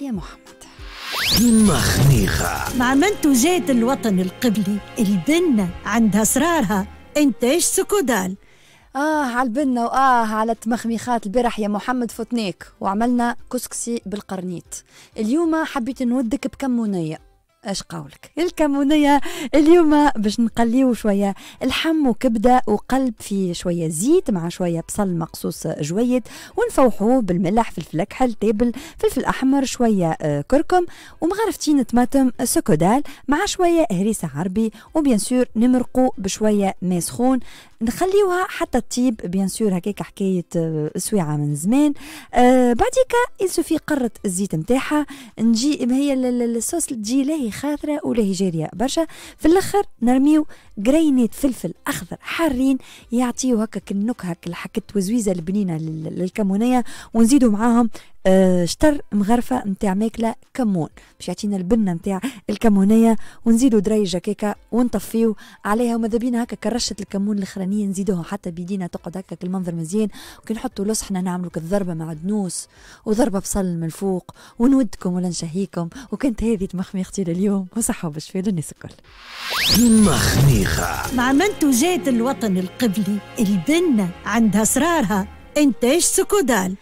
المخنيخ يا محمد المخنيخة مع منتوجات الوطن القبلي البنة عندها أسرارها ايش سكودال آه على البنة وآه على التمخميخات البارح يا محمد فتنيك وعملنا كسكسي بالقرنيط اليوم حبيت نودك بكم منيق اش قولك الكمونية اليوم باش نقليو شوية الحم وكبدة وقلب في شوية زيت مع شوية بصل مقصوص جويد ونفوحوه بالملح فلفل أكحل تابل فلفل أحمر شوية آه، كركم ومغرفتين طماطم سكودال مع شوية هريسة عربي وبيان سور نمرقو بشوية ماء سخون نخليوها حتى تطيب بيان سور هكاك حكاية آه، سويعة من زمان أه بعديكا في قرة الزيت نتاعها نجي هي الصوص تجي لاهي اللي خاطرة ولا هجرية برشا في الاخر نرميو قرينة فلفل اخضر حارين يعطيو هكاك النكهة الحكت وزويزة البنينة للكمونية ونزيدو معاهم آه، شطر مغرفه نتاع ماكله كمون باش يعطينا البنه نتاع الكمونيه ونزيدو دريج هكاكا ونطفيو عليها وماذا بينا هكا كرشه الكمون الاخرانيه نزيدوها حتى بيدينا تقعد هكاك المنظر مزيان وكي نحطوا لصحنا نعملوا كالضربه مع دنوس وضربه بصل من الفوق ونودكم ولا نشهيكم وكانت هذه تمخميختي لليوم وصحة وبشفاء للناس الكل المخنيخة مع منتوجات الوطن القبلي البنة عندها أسرارها إنتاج سكودال